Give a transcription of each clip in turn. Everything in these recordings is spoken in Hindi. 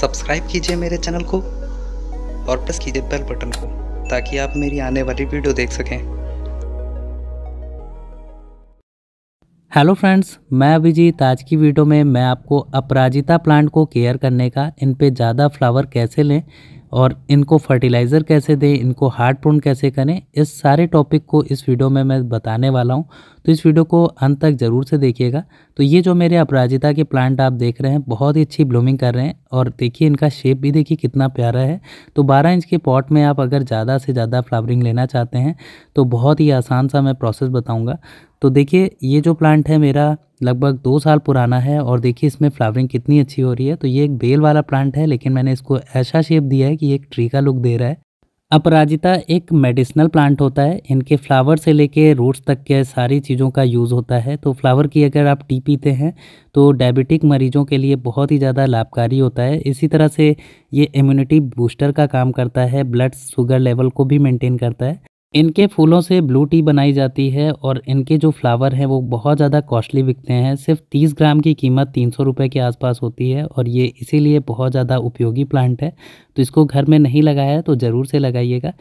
सब्सक्राइब कीजिए मेरे चैनल को और प्रेस कीजिए बेल बटन को ताकि आप मेरी आने वाली वीडियो देख सकें हेलो फ्रेंड्स मैं अभिजीत आज की वीडियो में मैं आपको अपराजिता प्लांट को केयर करने का इन पे ज़्यादा फ्लावर कैसे लें और इनको फर्टिलाइज़र कैसे दें इनको हार्ड प्रोन कैसे करें इस सारे टॉपिक को इस वीडियो में मैं बताने वाला हूं तो इस वीडियो को अंत तक ज़रूर से देखिएगा तो ये जो मेरे अपराजिता के प्लांट आप देख रहे हैं बहुत ही अच्छी ब्लूमिंग कर रहे हैं और देखिए इनका शेप भी देखिए कितना प्यारा है तो 12 इंच के पॉट में आप अगर ज़्यादा से ज़्यादा फ्लावरिंग लेना चाहते हैं तो बहुत ही आसान सा मैं प्रोसेस बताऊँगा तो देखिए ये जो प्लांट है मेरा लगभग दो साल पुराना है और देखिए इसमें फ्लावरिंग कितनी अच्छी हो रही है तो ये एक बेल वाला प्लांट है लेकिन मैंने इसको ऐसा शेप दिया है कि एक ट्री का लुक दे रहा है अपराजिता एक मेडिसिनल प्लांट होता है इनके फ्लावर से लेके रूट्स तक के सारी चीज़ों का यूज़ होता है तो फ्लावर की अगर आप टी पीते हैं तो डायबिटिक मरीजों के लिए बहुत ही ज़्यादा लाभकारी होता है इसी तरह से ये इम्यूनिटी बूस्टर का काम करता है ब्लड शुगर लेवल को भी मेंटेन करता है इनके फूलों से ब्लू टी बनाई जाती है और इनके जो फ्लावर हैं वो बहुत ज़्यादा कॉस्टली बिकते हैं सिर्फ 30 ग्राम की कीमत तीन सौ रुपये के आसपास होती है और ये इसीलिए बहुत ज़्यादा उपयोगी प्लांट है तो इसको घर में नहीं लगाया तो ज़रूर से लगाइएगा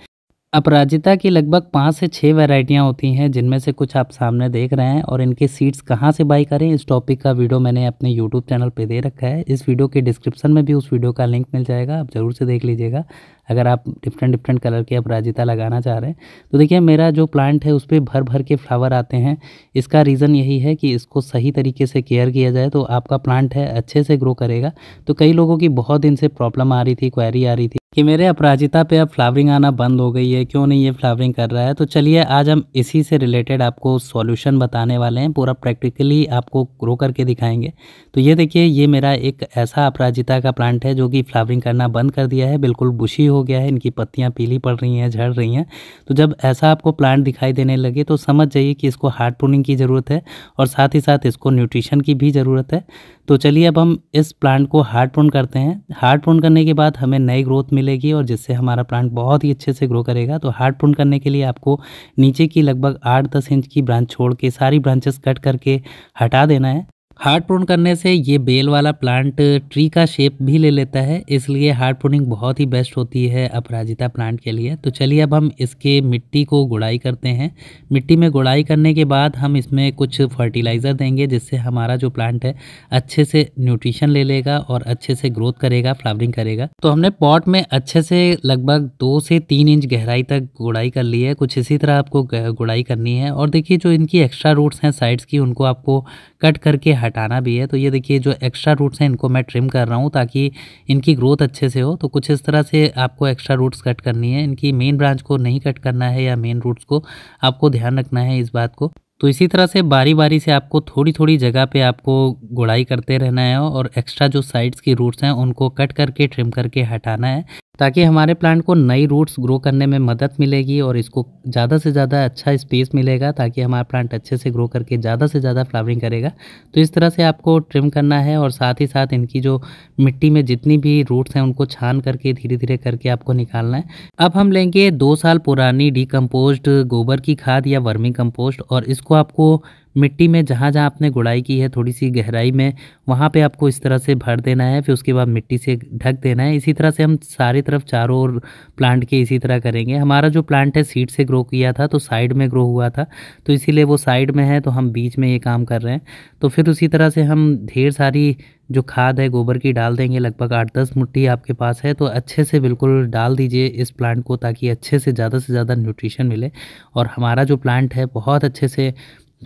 अपराजिता की लगभग पाँच से छः वेराइटियाँ होती हैं जिनमें से कुछ आप सामने देख रहे हैं और इनके सीड्स कहाँ से बाई करें इस टॉपिक का वीडियो मैंने अपने यूट्यूब चैनल पर दे रखा है इस वीडियो के डिस्क्रिप्शन में भी उस वीडियो का लिंक मिल जाएगा आप ज़रूर से देख लीजिएगा अगर आप डिफरेंट डिफरेंट कलर की अपराजिता लगाना चाह रहे हैं तो देखिए मेरा जो प्लांट है उस पर भर भर के फ्लावर आते हैं इसका रीज़न यही है कि इसको सही तरीके से केयर किया जाए तो आपका प्लांट है अच्छे से ग्रो करेगा तो कई लोगों की बहुत दिन से प्रॉब्लम आ रही थी क्वायरी आ रही थी कि मेरे अपराजिता पे अब फ्लावरिंग आना बंद हो गई है क्यों नहीं ये फ्लावरिंग कर रहा है तो चलिए आज हम इसी से रिलेटेड आपको सॉल्यूशन बताने वाले हैं पूरा प्रैक्टिकली आपको ग्रो करके दिखाएंगे तो ये देखिए ये मेरा एक ऐसा अपराजिता का प्लांट है जो कि फ्लावरिंग करना बंद कर दिया है बिल्कुल बुशी हो गया है इनकी पत्तियाँ पीली पड़ रही हैं झड़ रही हैं तो जब ऐसा आपको प्लांट दिखाई देने लगे तो समझ जाइए कि इसको हार्ड प्रूनिंग की ज़रूरत है और साथ ही साथ इसको न्यूट्रिशन की भी ज़रूरत है तो चलिए अब हम इस प्लांट को हार्ड प्रून करते हैं हार्ड प्रून करने के बाद हमें नई ग्रोथ मिलेगी और जिससे हमारा प्लांट बहुत ही अच्छे से ग्रो करेगा तो हार्ड प्रून करने के लिए आपको नीचे की लगभग आठ दस इंच की ब्रांच छोड़ के सारी ब्रांचेस कट करके हटा देना है हार्ड प्रोन करने से ये बेल वाला प्लांट ट्री का शेप भी ले लेता है इसलिए हार्ड प्रोनिंग बहुत ही बेस्ट होती है अपराजिता प्लांट के लिए तो चलिए अब हम इसके मिट्टी को गुड़ाई करते हैं मिट्टी में गुड़ाई करने के बाद हम इसमें कुछ फर्टिलाइज़र देंगे जिससे हमारा जो प्लांट है अच्छे से न्यूट्रिशन ले लेगा और अच्छे से ग्रोथ करेगा फ्लावरिंग करेगा तो हमने पॉट में अच्छे से लगभग दो से तीन इंच गहराई तक गुड़ाई कर ली है कुछ इसी तरह आपको गुड़ाई करनी है और देखिए जो इनकी एक्स्ट्रा रूट्स हैं साइड्स की उनको आपको कट करके हटाना भी है तो ये देखिए जो एक्स्ट्रा रूट्स हैं इनको मैं ट्रिम कर रहा हूँ ताकि इनकी ग्रोथ अच्छे से हो तो कुछ इस तरह से आपको एक्स्ट्रा रूट्स कट करनी है इनकी मेन ब्रांच को नहीं कट करना है या मेन रूट्स को आपको ध्यान रखना है इस बात को तो इसी तरह से बारी बारी से आपको थोड़ी थोड़ी जगह पे आपको गुड़ाई करते रहना है और एक्स्ट्रा जो साइड्स की रूट्स हैं उनको कट करके ट्रिम करके हटाना है ताकि हमारे प्लांट को नई रूट्स ग्रो करने में मदद मिलेगी और इसको ज़्यादा से ज़्यादा अच्छा स्पेस मिलेगा ताकि हमारा प्लांट अच्छे से ग्रो करके ज़्यादा से ज़्यादा फ्लावरिंग करेगा तो इस तरह से आपको ट्रिम करना है और साथ ही साथ इनकी जो मिट्टी में जितनी भी रूट्स हैं उनको छान करके धीरे धीरे करके आपको निकालना है अब हम लेंगे दो साल पुरानी डिकम्पोज गोबर की खाद या वर्मी कम्पोस्ट और इसको आपको मिट्टी में जहाँ जहाँ आपने गुड़ाई की है थोड़ी सी गहराई में वहाँ पे आपको इस तरह से भर देना है फिर उसके बाद मिट्टी से ढक देना है इसी तरह से हम सारी तरफ चारों ओर प्लांट के इसी तरह करेंगे हमारा जो प्लांट है सीड से ग्रो किया था तो साइड में ग्रो हुआ था तो इसीलिए वो साइड में है तो हम बीच में ये काम कर रहे हैं तो फिर उसी तरह से हम ढेर सारी जो खाद है गोबर की डाल देंगे लगभग आठ दस मुट्ठी आपके पास है तो अच्छे से बिल्कुल डाल दीजिए इस प्लांट को ताकि अच्छे से ज़्यादा से ज़्यादा न्यूट्रिशन मिले और हमारा जो प्लांट है बहुत अच्छे से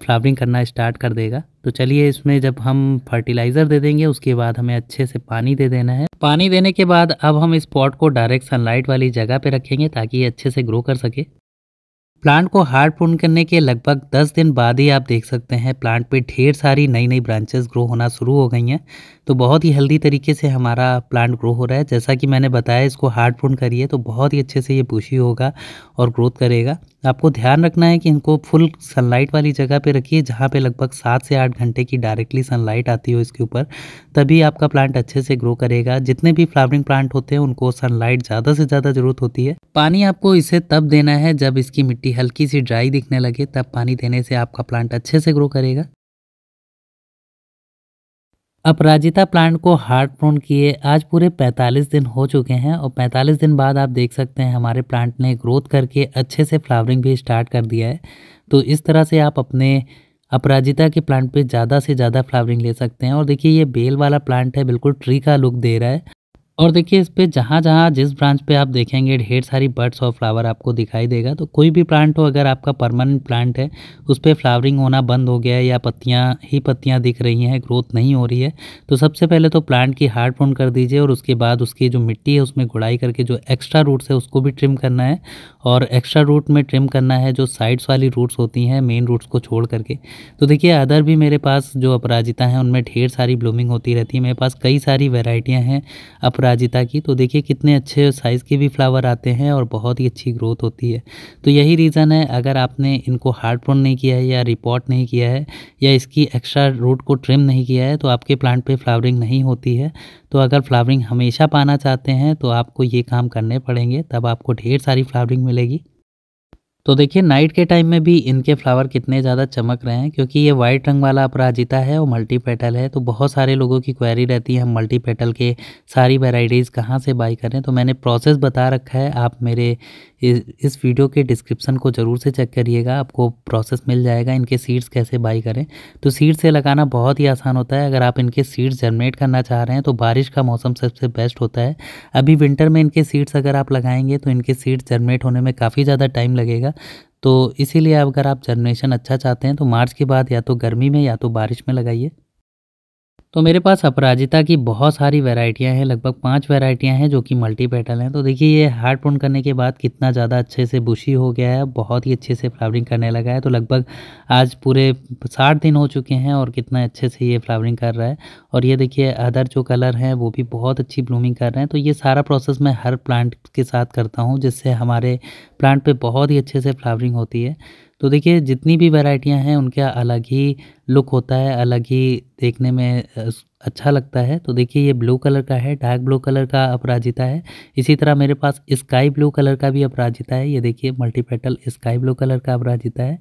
फ्लावरिंग करना स्टार्ट कर देगा तो चलिए इसमें जब हम फर्टिलाइज़र दे देंगे उसके बाद हमें अच्छे से पानी दे देना है पानी देने के बाद अब हम इस पॉट को डायरेक्ट सनलाइट वाली जगह पे रखेंगे ताकि ये अच्छे से ग्रो कर सके प्लांट को हार्ड प्रून करने के लगभग 10 दिन बाद ही आप देख सकते हैं प्लांट पे ढेर सारी नई नई ब्रांचेस ग्रो होना शुरू हो गई हैं तो बहुत ही हेल्दी तरीके से हमारा प्लांट ग्रो हो रहा है जैसा कि मैंने बताया इसको हार्ड प्रून करिए तो बहुत ही अच्छे से ये पुशी होगा और ग्रोथ करेगा आपको ध्यान रखना है कि इनको फुल सनलाइट वाली जगह पे रखिए जहाँ पे लगभग सात से आठ घंटे की डायरेक्टली सनलाइट आती हो इसके ऊपर तभी आपका प्लांट अच्छे से ग्रो करेगा जितने भी फ्लावरिंग प्लांट होते हैं उनको सनलाइट ज़्यादा से ज़्यादा ज़रूरत होती है पानी आपको इसे तब देना है जब इसकी मिट्टी हल्की सी ड्राई दिखने लगे तब पानी देने से आपका प्लांट अच्छे से ग्रो करेगा अपराजिता प्लांट को हार्ड प्रोन किए आज पूरे 45 दिन हो चुके हैं और 45 दिन बाद आप देख सकते हैं हमारे प्लांट ने ग्रोथ करके अच्छे से फ्लावरिंग भी स्टार्ट कर दिया है तो इस तरह से आप अपने अपराजिता के प्लांट पे ज़्यादा से ज़्यादा फ्लावरिंग ले सकते हैं और देखिए ये बेल वाला प्लांट है बिल्कुल ट्री का लुक दे रहा है और देखिए इस पर जहाँ जहाँ जिस ब्रांच पे आप देखेंगे ढेर सारी बर्ड्स और फ्लावर आपको दिखाई देगा तो कोई भी प्लांट हो अगर आपका परमानेंट प्लांट है उस पर फ्लावरिंग होना बंद हो गया है या पत्तियाँ ही पत्तियाँ दिख रही हैं ग्रोथ नहीं हो रही है तो सबसे पहले तो प्लांट की हार्ड प्रोन कर दीजिए और उसके बाद उसकी जो मिट्टी है उसमें गुड़ाई करके जो एक्स्ट्रा रूट्स है उसको भी ट्रिम करना है और एक्स्ट्रा रूट में ट्रिम करना है जो साइड्स वाली रूट्स होती हैं मेन रूट्स को छोड़ करके तो देखिए अदर भी मेरे पास जो अपराजिता हैं उनमें ढेर सारी ब्लूमिंग होती रहती है मेरे पास कई सारी वेराइटियाँ हैं अपरा अपराजिता की तो देखिए कितने अच्छे साइज़ के भी फ्लावर आते हैं और बहुत ही अच्छी ग्रोथ होती है तो यही रीज़न है अगर आपने इनको हार्ड प्रोन नहीं किया है या रिपोर्ट नहीं किया है या इसकी एक्स्ट्रा रूट को ट्रिम नहीं किया है तो आपके प्लांट पर फ्लावरिंग नहीं होती है तो अगर फ्लावरिंग हमेशा पाना चाहते हैं तो आपको ये काम करने पड़ेंगे तब आपको ढेर सारी फ्लावरिंग मिलेगी तो देखिए नाइट के टाइम में भी इनके फ्लावर कितने ज़्यादा चमक रहे हैं क्योंकि ये वाइट रंग वाला अपराजिता है और मल्टी पेटल है तो बहुत सारे लोगों की क्वेरी रहती है हम मल्टी पेटल के सारी वेराइटीज़ कहाँ से बाई करें तो मैंने प्रोसेस बता रखा है आप मेरे इस वीडियो के डिस्क्रिप्शन को ज़रूर से चेक करिएगा आपको प्रोसेस मिल जाएगा इनके सीड्स कैसे बाई करें तो सीड्स से लगाना बहुत ही आसान होता है अगर आप इनके सीड्स जनरेट करना चाह रहे हैं तो बारिश का मौसम सबसे बेस्ट होता है अभी विंटर में इनके सीड्स अगर आप लगाएंगे तो इनके सीड्स जनरेट होने में काफ़ी ज़्यादा टाइम लगेगा तो इसीलिए अगर आप जर्मिनेशन अच्छा चाहते हैं तो मार्च के बाद या तो गर्मी में या तो बारिश में लगाइए तो मेरे पास अपराजिता की बहुत सारी वेराइटियाँ हैं लगभग पाँच वेराइटियाँ हैं जो कि मल्टी पेटल हैं तो देखिए ये हार्ड पोन करने के बाद कितना ज़्यादा अच्छे से बुशी हो गया है बहुत ही अच्छे से फ्लावरिंग करने लगा है तो लगभग आज पूरे साठ दिन हो चुके हैं और कितना अच्छे से ये फ्लावरिंग कर रहा है और ये देखिए अदर जो कलर हैं वो भी बहुत अच्छी ब्लूमिंग कर रहे हैं तो ये सारा प्रोसेस मैं हर प्लांट के साथ करता हूँ जिससे हमारे प्लांट पर बहुत ही अच्छे से फ्लावरिंग होती है तो देखिए जितनी भी वैरायटियाँ हैं उनका अलग ही लुक होता है अलग ही देखने में अच्छा लगता है तो देखिए ये ब्लू कलर का है डार्क ब्लू कलर का अपराजिता है इसी तरह मेरे पास स्काई ब्लू कलर का भी अपराजिता है ये देखिए multi petal sky blue colour का अपराजिता है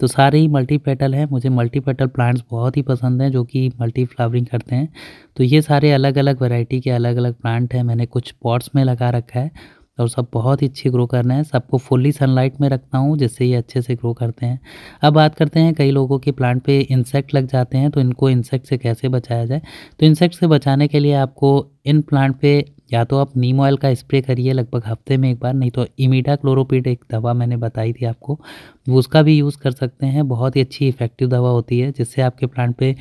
तो सारे ही मल्टी पेटल हैं मुझे मल्टी पेटल प्लांट्स बहुत ही पसंद हैं जो कि मल्टी फ्लावरिंग करते हैं तो ये सारे अलग अलग वैरायटी के अलग अलग प्लांट हैं मैंने कुछ पॉट्स में लगा रखा है और सब बहुत ही अच्छी ग्रो कर रहे हैं सबको फुल्ली सनलाइट में रखता हूँ जिससे ये अच्छे से ग्रो करते हैं अब बात करते हैं कई लोगों के प्लांट पे इंसेक्ट लग जाते हैं तो इनको इंसेक्ट से कैसे बचाया जाए तो इंसेक्ट से बचाने के लिए आपको इन प्लांट पे या तो आप नीम ऑयल का स्प्रे करिए लगभग हफ्ते में एक बार नहीं तो इमीडा क्लोरोपीड एक दवा मैंने बताई थी आपको उसका भी यूज़ कर सकते हैं बहुत ही अच्छी इफेक्टिव दवा होती है जिससे आपके प्लांट पे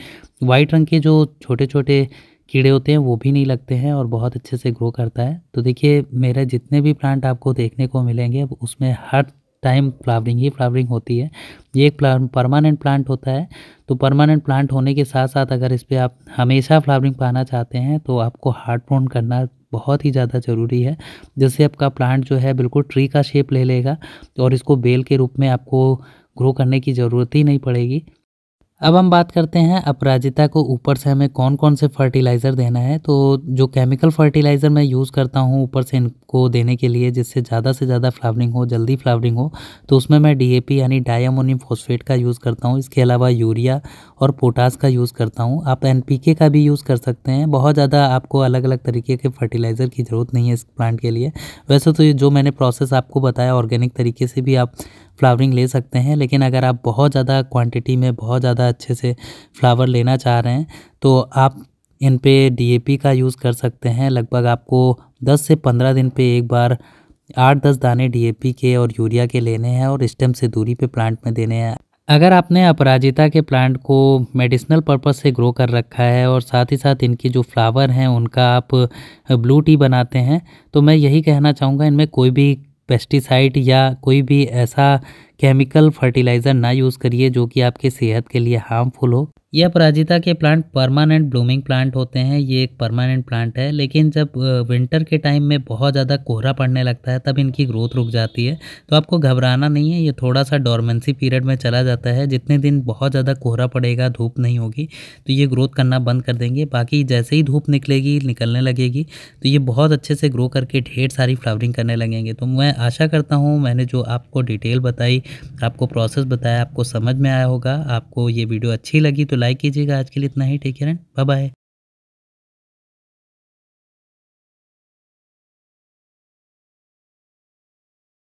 वाइट रंग के जो छोटे छोटे कीड़े होते हैं वो भी नहीं लगते हैं और बहुत अच्छे से ग्रो करता है तो देखिए मेरे जितने भी प्लांट आपको देखने को मिलेंगे उसमें हर टाइम फ्लावरिंग ही फ्लावरिंग होती है ये एक परमानेंट प्लांट होता है तो परमानेंट प्लांट होने के साथ साथ अगर इस पर आप हमेशा फ्लावरिंग पाना चाहते हैं तो आपको हार्ड प्रोन करना बहुत ही ज़्यादा ज़रूरी है जैसे आपका प्लांट जो है बिल्कुल ट्री का शेप ले लेगा और इसको बेल के रूप में आपको ग्रो करने की ज़रूरत ही नहीं पड़ेगी अब हम बात करते हैं अपराजिता को ऊपर से हमें कौन कौन से फर्टिलाइज़र देना है तो जो केमिकल फर्टिलाइज़र मैं यूज़ करता हूँ ऊपर से इनको देने के लिए जिससे ज़्यादा से ज़्यादा फ्लावरिंग हो जल्दी फ्लावरिंग हो तो उसमें मैं डीएपी यानी डायमोनियम फॉस्फेट का यूज़ करता हूँ इसके अलावा यूरिया और पोटास का यूज़ करता हूँ आप एन का भी यूज़ कर सकते हैं बहुत ज़्यादा आपको अलग अलग तरीके के फर्टिलाइज़र की ज़रूरत नहीं है इस प्लांट के लिए वैसे तो जो मैंने प्रोसेस आपको बताया ऑर्गेनिक तरीके से भी आप फ्लावरिंग ले सकते हैं लेकिन अगर आप बहुत ज़्यादा क्वांटिटी में बहुत ज़्यादा अच्छे से फ्लावर लेना चाह रहे हैं तो आप इन पे डीएपी का यूज़ कर सकते हैं लगभग आपको 10 से 15 दिन पे एक बार आठ दस दाने डीएपी के और यूरिया के लेने हैं और स्टेम से दूरी पे प्लांट में देने हैं अगर आपने अपराजिता के प्लांट को मेडिसिनल पर्पस से ग्रो कर रखा है और साथ ही साथ इनकी जो फ्लावर हैं उनका आप ब्लू टी बनाते हैं तो मैं यही कहना चाहूँगा इनमें कोई भी पेस्टिसाइड या कोई भी ऐसा केमिकल फर्टिलाइज़र ना यूज़ करिए जो कि आपके सेहत के लिए हार्मफुल हो यह अपराजिता के प्लांट परमानेंट ब्लूमिंग प्लांट होते हैं ये एक परमानेंट प्लांट है लेकिन जब विंटर के टाइम में बहुत ज़्यादा कोहरा पड़ने लगता है तब इनकी ग्रोथ रुक जाती है तो आपको घबराना नहीं है ये थोड़ा सा डॉर्मेंसी पीरियड में चला जाता है जितने दिन बहुत ज़्यादा कोहरा पड़ेगा धूप नहीं होगी तो ये ग्रोथ करना बंद कर देंगे बाकी जैसे ही धूप निकलेगी निकलने लगेगी तो ये बहुत अच्छे से ग्रो करके ढेर सारी फ्लावरिंग करने लगेंगे तो मैं आशा करता हूँ मैंने जो आपको डिटेल बताई आपको प्रोसेस बताया आपको समझ में आया होगा आपको ये वीडियो अच्छी लगी तो लाइक कीजिएगा आज के लिए इतना ही टेक केयर एंड बाय